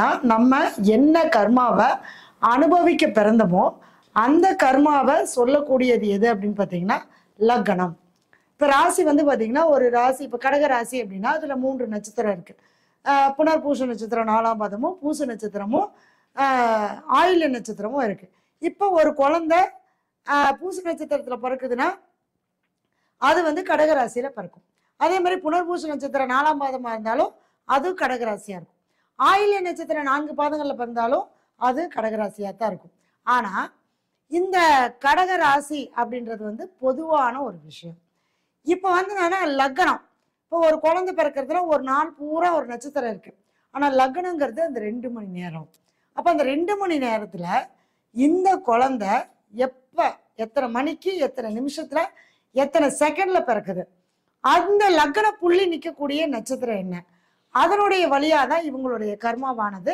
தான் நம்ம என்ன கர்மாவை அனுபவிக்க பிறந்தமோ அந்த கர்மாவை சொல்லக்கூடியது எது அப்படின்னு பார்த்தீங்கன்னா லக்னம் இப்போ ராசி வந்து பார்த்தீங்கன்னா ஒரு ராசி இப்போ கடக ராசி அப்படின்னா அதில் மூன்று நட்சத்திரம் இருக்குது புனர் பூச நட்சத்திரம் நாலாம் பாதமும் பூச நட்சத்திரமும் ஆயுள நட்சத்திரமும் இருக்குது இப்போ ஒரு குழந்தை பூச நட்சத்திரத்தில் பிறக்குதுன்னா அது வந்து கடகராசியில் பிறக்கும் அதே மாதிரி புனர்பூச நட்சத்திரம் நாலாம் பாதமாக இருந்தாலும் அதுவும் கடகராசியாக இருக்கும் ஆயிலிய நட்சத்திரம் நான்கு பாதங்களில் பிறந்தாலும் அது கடகராசியாக தான் இருக்கும் ஆனால் இந்த கடகராசி அப்படின்றது வந்து பொதுவான ஒரு விஷயம் இப்போ வந்து நான் லக்னம் இப்போ ஒரு குழந்தை பிறக்கிறதுல ஒரு நாள் பூரா ஒரு நட்சத்திரம் இருக்குது ஆனால் லக்னங்கிறது அந்த ரெண்டு மணி நேரம் அப்போ அந்த ரெண்டு மணி நேரத்தில் இந்த குழந்தை எப்போ எத்தனை மணிக்கு எத்தனை நிமிஷத்தில் எத்தனை செகண்டில் பிறக்குது அந்த லக்ன புள்ளி நிற்கக்கூடிய நட்சத்திரம் என்ன அதனுடைய வழியாக தான் இவங்களுடைய கர்மாவானது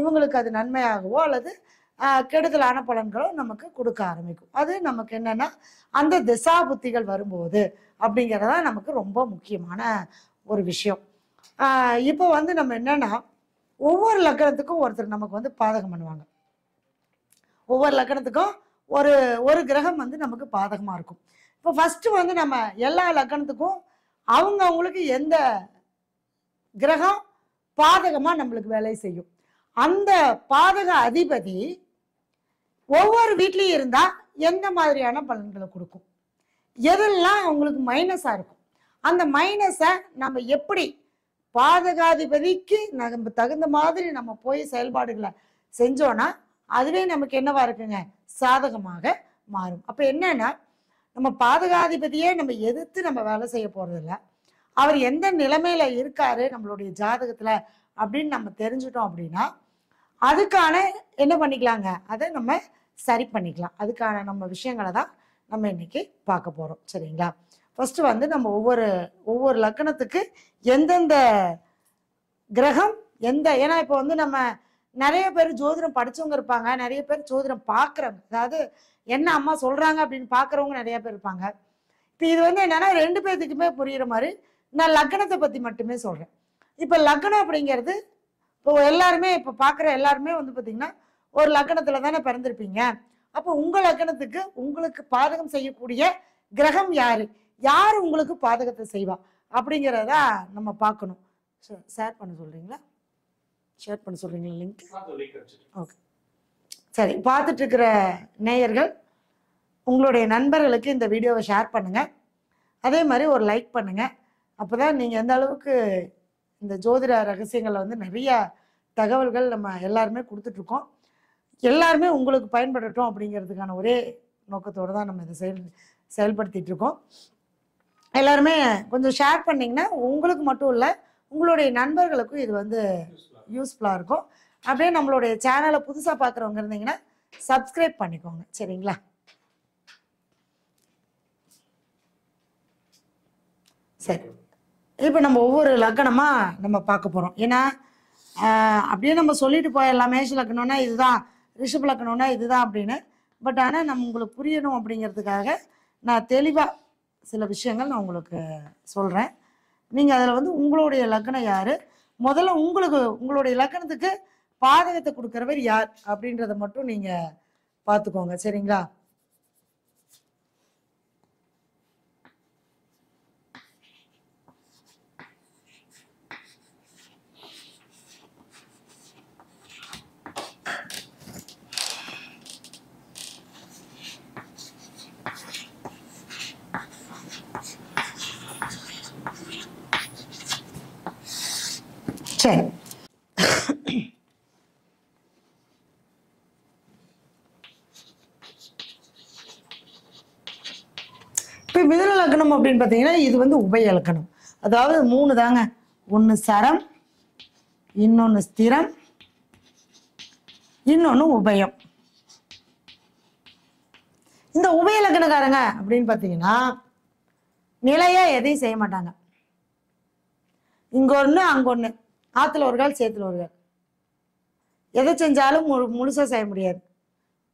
இவங்களுக்கு அது நன்மையாகவோ அல்லது கெடுதலான பலன்களோ நமக்கு கொடுக்க ஆரம்பிக்கும் அது நமக்கு என்னென்னா அந்த திசா புத்திகள் வரும்போது அப்படிங்கிறதா நமக்கு ரொம்ப முக்கியமான ஒரு விஷயம் இப்போ வந்து நம்ம என்னென்னா ஒவ்வொரு லக்கணத்துக்கும் ஒருத்தர் நமக்கு வந்து பாதகம் பண்ணுவாங்க ஒவ்வொரு லக்கணத்துக்கும் ஒரு ஒரு கிரகம் வந்து நமக்கு பாதகமாக இருக்கும் இப்போ ஃபஸ்ட்டு வந்து நம்ம எல்லா லக்கணத்துக்கும் அவங்கவுங்களுக்கு எந்த கிரகம் பாதகமாக நம்மளுக்கு வேலை செய்யும் அந்த பாதக அதிபதி ஒவ்வொரு வீட்லேயும் இருந்தால் எந்த மாதிரியான பலன்களை கொடுக்கும் எதெல்லாம் உங்களுக்கு மைனஸாக இருக்கும் அந்த மைனஸை நம்ம எப்படி பாதகாதிபதிக்கு நம்ம தகுந்த மாதிரி நம்ம போய் செயல்பாடுகளை செஞ்சோன்னா அதுவே நமக்கு என்னவா இருக்குங்க சாதகமாக மாறும் அப்போ என்னன்னா நம்ம பாதகாதிபதியே நம்ம எதிர்த்து நம்ம வேலை செய்ய போகிறதில்ல அவர் எந்த நிலைமையில இருக்காரு நம்மளுடைய ஜாதகத்துல அப்படின்னு நம்ம தெரிஞ்சிட்டோம் அப்படின்னா அதுக்கான என்ன பண்ணிக்கலாங்க அதை நம்ம சரி பண்ணிக்கலாம் அதுக்கான நம்ம விஷயங்களை தான் நம்ம இன்னைக்கு பார்க்க போகிறோம் சரிங்களா ஃபர்ஸ்ட் வந்து நம்ம ஒவ்வொரு ஒவ்வொரு லக்கணத்துக்கு எந்தெந்த கிரகம் எந்த ஏன்னா இப்போ வந்து நம்ம நிறைய பேர் ஜோதிடம் படித்தவங்க இருப்பாங்க நிறைய பேர் ஜோதிடம் பார்க்குறவங்க அதாவது என்ன அம்மா சொல்கிறாங்க அப்படின்னு பார்க்குறவங்க நிறைய பேர் இருப்பாங்க இப்போ இது வந்து என்னென்னா ரெண்டு பேர்த்துக்குமே புரிகிற மாதிரி நான் லக்கணத்தை பற்றி மட்டுமே சொல்கிறேன் இப்போ லக்கணம் அப்படிங்கிறது இப்போ எல்லாருமே இப்போ பார்க்குற எல்லாருமே வந்து பார்த்திங்கன்னா ஒரு லக்கணத்தில் தானே பிறந்திருப்பீங்க அப்போ உங்கள் லக்கணத்துக்கு உங்களுக்கு பாதகம் செய்யக்கூடிய கிரகம் யார் யார் உங்களுக்கு பாதகத்தை செய்வா அப்படிங்கிறத நம்ம பார்க்கணும் ஷேர் பண்ண சொல்கிறீங்களா ஷேர் பண்ண சொல்கிறீங்களா லிங்க் ஓகே சரி பார்த்துட்டு இருக்கிற நேயர்கள் உங்களுடைய நண்பர்களுக்கு இந்த வீடியோவை ஷேர் பண்ணுங்கள் அதே மாதிரி ஒரு லைக் பண்ணுங்கள் அப்போ தான் நீங்கள் எந்த அளவுக்கு இந்த ஜோதிட ரகசியங்களை வந்து நிறையா தகவல்கள் நம்ம எல்லாருமே கொடுத்துட்ருக்கோம் எல்லாருமே உங்களுக்கு பயன்படட்டும் அப்படிங்கிறதுக்கான ஒரே நோக்கத்தோடு தான் நம்ம இதை செயல் செயல்படுத்திகிட்ருக்கோம் இருக்கோம் எல்லாருமே கொஞ்சம் ஷேர் பண்ணிங்கன்னா உங்களுக்கு மட்டும் இல்லை உங்களுடைய நண்பர்களுக்கும் இது வந்து யூஸ்ஃபுல்லாக இருக்கும் அப்படியே நம்மளுடைய சேனலை புதுசாக பார்க்குறவங்க இருந்தீங்கன்னா சப்ஸ்கிரைப் பண்ணிக்கோங்க சரிங்களா சரி இப்போ நம்ம ஒவ்வொரு லக்கணமாக நம்ம பார்க்க போகிறோம் ஏன்னா அப்படியே நம்ம சொல்லிட்டு போயிடலாம் மேஷ லக்கணம்னா இதுதான் ரிஷப் லக்கணம்னா இதுதான் அப்படின்னு பட் ஆனால் நம்ம உங்களுக்கு புரியணும் அப்படிங்கிறதுக்காக நான் தெளிவாக சில விஷயங்கள் நான் உங்களுக்கு சொல்கிறேன் நீங்கள் அதில் வந்து உங்களுடைய லக்கணம் யார் முதல்ல உங்களுக்கு உங்களுடைய லக்கணத்துக்கு பாதகத்தை கொடுக்குறவர் யார் அப்படின்றத மட்டும் நீங்கள் பார்த்துக்கோங்க சரிங்களா இப்போ மிதுன லக்னம் அப்படின்னு பார்த்தீங்கன்னா இது வந்து உபய லக்கணம் அதாவது மூணு தாங்க ஒன்று சரம் இன்னொன்று ஸ்திரம் இன்னொன்று உபயம் இந்த உபய லக்னக்காரங்க அப்படின்னு பார்த்தீங்கன்னா நிலையாக எதையும் செய்ய மாட்டாங்க இங்கே ஒன்று அங்கே ஒன்று ஆற்றுல ஒரு கால் சேத்துல ஒரு கால் எதை செஞ்சாலும் முழு முழுசாக செய்ய முடியாது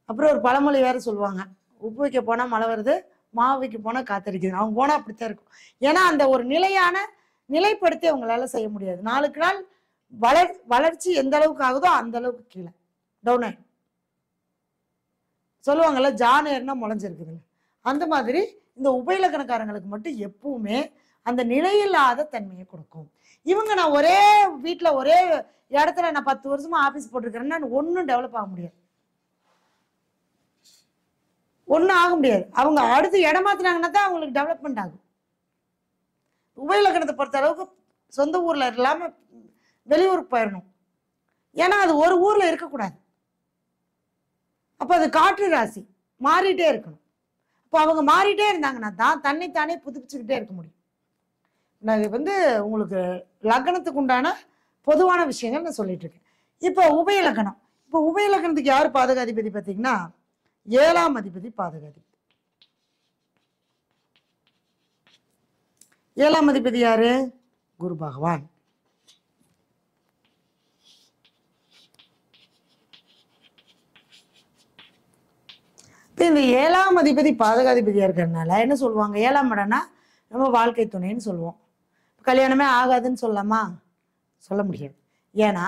அப்புறம் ஒரு பழமொழி வேறு சொல்லுவாங்க உப்பு வைக்க போனால் மழை வருது மாவிக்கு போனால் காத்திருக்குது அவங்க போனால் அப்படித்தான் இருக்கும் ஏன்னா அந்த ஒரு நிலையான நிலைப்படுத்தி அவங்களால செய்ய முடியாது நாளுக்கு நாள் வளர் வளர்ச்சி எந்த அளவுக்கு ஆகுதோ அந்த அளவுக்கு கீழே டவுன் சொல்லுவாங்கல்ல ஜானேர்னா முளைஞ்சிருக்குதுங்க அந்த மாதிரி இந்த உபயிலக்கணக்காரங்களுக்கு மட்டும் எப்பவுமே அந்த நிலையில்லாத தன்மையை கொடுக்கும் இவங்க நான் ஒரே வீட்டில் ஒரே இடத்துல நான் பத்து வருஷமா ஆஃபீஸ் போட்டிருக்கிறேன்னா ஒன்றும் டெவலப் ஆக முடியாது ஒன்றும் ஆக முடியாது அவங்க அடுத்து இடம் மாற்றினாங்கன்னா தான் அவங்களுக்கு டெவலப்மெண்ட் ஆகும் உபயலக்கணத்தை பொறுத்த அளவுக்கு சொந்த ஊரில் இல்லாமல் வெளியூருக்கு போயிடணும் ஏன்னா அது ஒரு ஊரில் இருக்கக்கூடாது அப்போ அது காற்று ராசி மாறிட்டே இருக்கணும் இப்போ அவங்க மாறிட்டே இருந்தாங்கன்னா தான் தன்னைத்தானே புதுப்பிச்சுக்கிட்டே இருக்க முடியும் நான் வந்து உங்களுக்கு லக்கணத்துக்கு உண்டான பொதுவான விஷயங்கள் நான் சொல்லிட்டு இருக்கேன் இப்போ உபய லக்கணம் இப்போ உபய லக்கணத்துக்கு யார் பாதகாதிபதி பார்த்தீங்கன்னா ஏழாம் அதிபதி பாதகாதி ஏழாம் அதிபதி யாரு குரு பகவான் இந்த ஏழாம் அதிபதி பாதகாதிபதியாக இருக்கிறதுனால என்ன சொல்லுவாங்க ஏழாம் இடம்னா நம்ம வாழ்க்கை துணைன்னு சொல்லுவோம் கல்யாணமே ஆகாதுன்னு சொல்லலாமா சொல்ல முடியாது ஏன்னா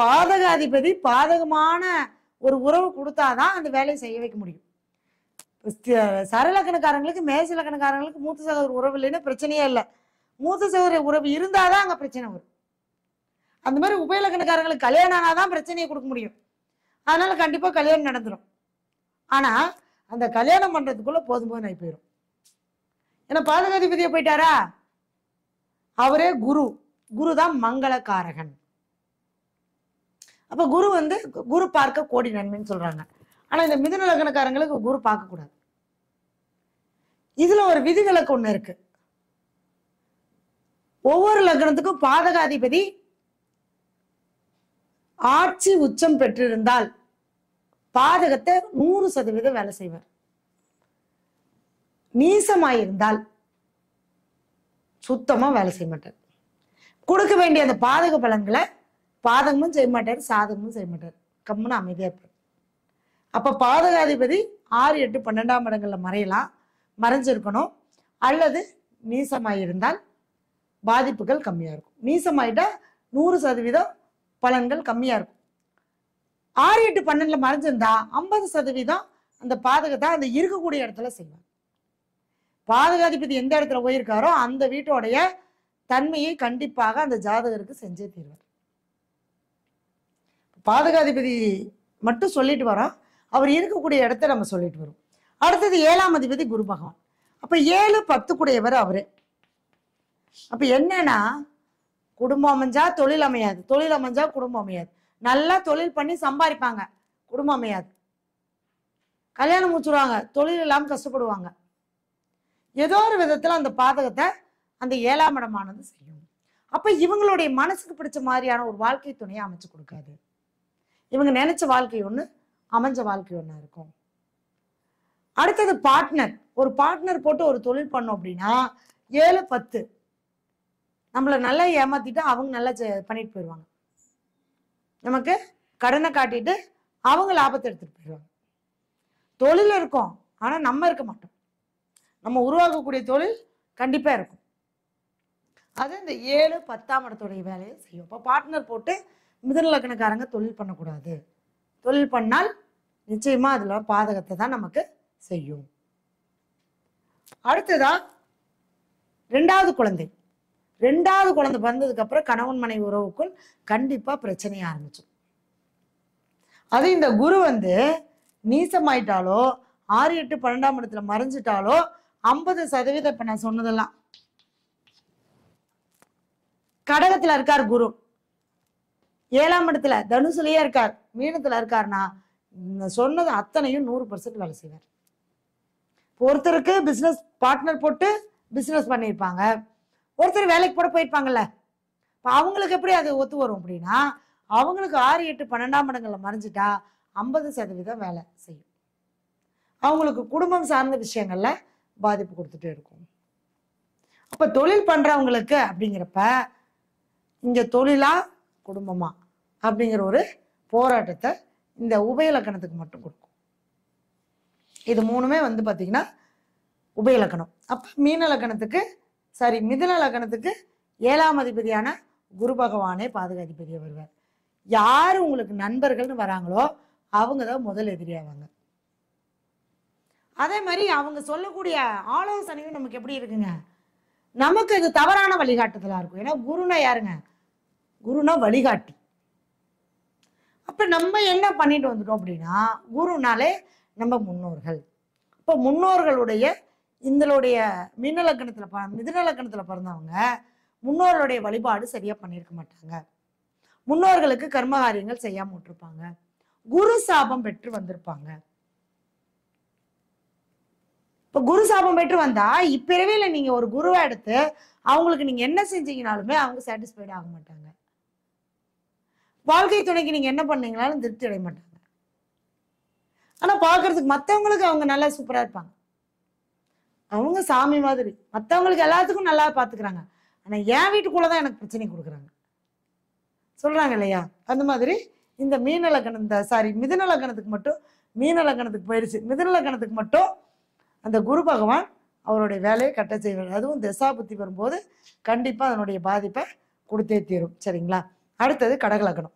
பாதகாதிபதி பாதகமான ஒரு உறவு கொடுத்தாதான் அந்த வேலையை செய்ய வைக்க முடியும் சரலக்கணக்காரங்களுக்கு மேச லக்கணக்காரங்களுக்கு மூத்த சகோதர உறவு இல்லைன்னா பிரச்சனையே இல்லை மூத்த சகோதர உறவு இருந்தால் தான் அங்கே பிரச்சனை வரும் அந்த மாதிரி உபயலக்கணக்காரங்களுக்கு கல்யாணம் ஆனால் தான் பிரச்சனையை கொடுக்க முடியும் அதனால் கண்டிப்பாக கல்யாணம் நடந்துடும் ஆனால் அந்த கல்யாணம் பண்ணுறதுக்குள்ளே போதும் போது ஆகி போயிடும் ஏன்னா பாதகாதிபதியை போயிட்டாரா அவரே குரு குரு தான் மங்களக்காரகன் அப்போ குரு வந்து குரு பார்க்க கோடி நன்மைன்னு சொல்றாங்க ஆனா இந்த மிதுன லக்னக்காரங்களுக்கு குரு கூடாது இதுல ஒரு விதிவிலக்கு ஒண்ணு இருக்கு ஒவ்வொரு லக்னத்துக்கும் பாதகாதிபதி ஆட்சி உச்சம் பெற்றிருந்தால் பாதகத்தை நூறு சதவீதம் வேலை செய்வார் நீசமாயிருந்தால் சுத்தமா வேலை செய்ய மாட்டார் கொடுக்க வேண்டிய அந்த பாதக பலன்களை பாதகமும் செய்ய மாட்டார் சாதகமும் செய்ய மாட்டார் கம்முன்னு அமைதியாக இருப்பார் அப்போ பாதகாதிபதி ஆறு எட்டு பன்னெண்டாம் இடங்களில் மறையலாம் மறைஞ்சிருக்கணும் அல்லது மீசமாயிருந்தால் இருந்தால் பாதிப்புகள் கம்மியாக இருக்கும் நீசமாயிட்டால் நூறு சதவீதம் பலன்கள் கம்மியாக இருக்கும் ஆறு எட்டு பன்னெண்டில் மறைஞ்சிருந்தா ஐம்பது சதவீதம் அந்த பாதகத்தை அந்த இருக்கக்கூடிய இடத்துல செய்வாங்க பாதகாதிபதி எந்த இடத்துல போயிருக்காரோ அந்த வீட்டோடைய தன்மையை கண்டிப்பாக அந்த ஜாதகருக்கு செஞ்சே தீர்வார் பாதுகாதிபதி மட்டும் சொல்லிட்டு வரோம் அவர் இருக்கக்கூடிய இடத்த நம்ம சொல்லிட்டு வரோம் அடுத்தது ஏழாம் அதிபதி குரு பகவான் அப்போ ஏழு பத்து கூடையவர் அவர் அப்போ என்னன்னா குடும்பம் அமைஞ்சா தொழில் அமையாது தொழில் அமைஞ்சா குடும்பம் அமையாது நல்லா தொழில் பண்ணி சம்பாதிப்பாங்க குடும்பம் அமையாது கல்யாணம் முடிச்சுருவாங்க தொழில் இல்லாமல் கஷ்டப்படுவாங்க ஏதோ ஒரு விதத்தில் அந்த பாதகத்தை அந்த ஏழாம் இடமானது செய்யும் அப்போ இவங்களுடைய மனசுக்கு பிடிச்ச மாதிரியான ஒரு வாழ்க்கை துணையை அமைச்சு கொடுக்காது இவங்க நினைச்ச வாழ்க்கை ஒன்று அமைஞ்ச வாழ்க்கை ஒன்றா இருக்கும் அடுத்தது பார்ட்னர் ஒரு பார்ட்னர் போட்டு ஒரு தொழில் பண்ணோம் அப்படின்னா ஏழு பத்து நம்மளை நல்லா ஏமாத்திட்டு அவங்க நல்லா பண்ணிட்டு போயிடுவாங்க நமக்கு கடனை காட்டிட்டு அவங்க லாபத்தை எடுத்துட்டு போயிடுவாங்க தொழில் இருக்கும் ஆனால் நம்ம இருக்க மாட்டோம் நம்ம உருவாக்கக்கூடிய தொழில் கண்டிப்பாக இருக்கும் அது இந்த ஏழு பத்தாம் இடத்துடைய வேலையை செய்யும் இப்போ பார்ட்னர் போட்டு மிதன லக்கணக்காரங்க தொழில் பண்ணக்கூடாது தொழில் பண்ணால் நிச்சயமாக அதில் பாதகத்தை தான் நமக்கு செய்யும் அடுத்ததா ரெண்டாவது குழந்தை ரெண்டாவது குழந்தை பிறந்ததுக்கப்புறம் கணவன் மனை உறவுக்குள் கண்டிப்பாக பிரச்சனை ஆரம்பிச்சிடும் அது இந்த குரு வந்து நீசமாயிட்டாலோ ஆறு எட்டு பன்னெண்டாம் இடத்துல மறைஞ்சிட்டாலோ ஐம்பது சதவீதம் இப்போ நான் சொன்னதெல்லாம் கடகத்தில் இருக்கார் குரு ஏழாம் இடத்துல தனுசுலயே இருக்கார் மீனத்துல இருக்காருன்னா சொன்னது அத்தனையும் நூறு பர்சன்ட் வேலை செய்வார் ஒருத்தருக்கு பிஸ்னஸ் பார்ட்னர் போட்டு பிஸ்னஸ் பண்ணியிருப்பாங்க ஒருத்தர் வேலைக்கு போட போயிருப்பாங்கல்ல இப்போ அவங்களுக்கு எப்படி அது ஒத்து வரும் அப்படின்னா அவங்களுக்கு ஆறு எட்டு பன்னெண்டாம் இடங்களில் மறைஞ்சிட்டா ஐம்பது சதவீதம் வேலை செய்யும் அவங்களுக்கு குடும்பம் சார்ந்த விஷயங்களில் பாதிப்பு கொடுத்துட்டே இருக்கும் அப்போ தொழில் பண்ணுறவங்களுக்கு அப்படிங்கிறப்ப இங்கே தொழிலாக குடும்பமாக அப்படிங்கிற ஒரு போராட்டத்தை இந்த உபயலக்கணத்துக்கு மட்டும் கொடுக்கும் இது மூணுமே வந்து பார்த்திங்கன்னா உபயலக்கணம் அப்போ மீன லக்கணத்துக்கு சாரி மிதுன லக்கணத்துக்கு ஏழாம் அதிபதியான குரு பகவானே பாதுகாதிபதியை வருவார் யார் உங்களுக்கு நண்பர்கள்னு வராங்களோ அவங்க தான் முதல் எதிரியாவாங்க அதே மாதிரி அவங்க சொல்லக்கூடிய ஆலோசனையும் நமக்கு எப்படி இருக்குங்க நமக்கு இது தவறான வழிகாட்டுதலாக இருக்கும் ஏன்னா குருனா யாருங்க குருனா வழிகாட்டி அப்போ நம்ம என்ன பண்ணிட்டு வந்துட்டோம் அப்படின்னா குருனாலே நம்ம முன்னோர்கள் இப்போ முன்னோர்களுடைய இந்தளுடைய மின்னலக்கணத்தில் ப மிதுநலக்கணத்தில் பிறந்தவங்க முன்னோர்களுடைய வழிபாடு சரியாக பண்ணியிருக்க மாட்டாங்க முன்னோர்களுக்கு கர்மகாரியங்கள் செய்யாமல் விட்டுருப்பாங்க குரு சாபம் பெற்று வந்திருப்பாங்க இப்போ குரு சாபம் பெற்று வந்தா இப்பிறவியில் நீங்கள் ஒரு குருவை எடுத்து அவங்களுக்கு நீங்கள் என்ன செஞ்சீங்கனாலுமே அவங்க சாட்டிஸ்ஃபைடு ஆக மாட்டாங்க வாழ்க்கை துணைக்கு நீங்கள் என்ன பண்ணீங்களாலும் திருப்தி அடைய மாட்டாங்க ஆனால் பாக்குறதுக்கு மற்றவங்களுக்கு அவங்க நல்லா சூப்பராக இருப்பாங்க அவங்க சாமி மாதிரி மற்றவங்களுக்கு எல்லாத்துக்கும் நல்லா பாத்துக்கிறாங்க ஆனால் என் வீட்டுக்குள்ளே தான் எனக்கு பிரச்சனை கொடுக்குறாங்க சொல்கிறாங்க இல்லையா அந்த மாதிரி இந்த மீன லக்கணம் இந்த சாரி மிதன லக்கணத்துக்கு மட்டும் மீன லக்கணத்துக்கு போயிடுச்சு மிதன லக்கணத்துக்கு மட்டும் அந்த குரு பகவான் அவருடைய வேலையை கட்ட செய்வார் அதுவும் திசா புத்தி வரும்போது கண்டிப்பாக அதனுடைய பாதிப்பை கொடுத்தே தீரும் சரிங்களா அடுத்தது கடகலக்கணம்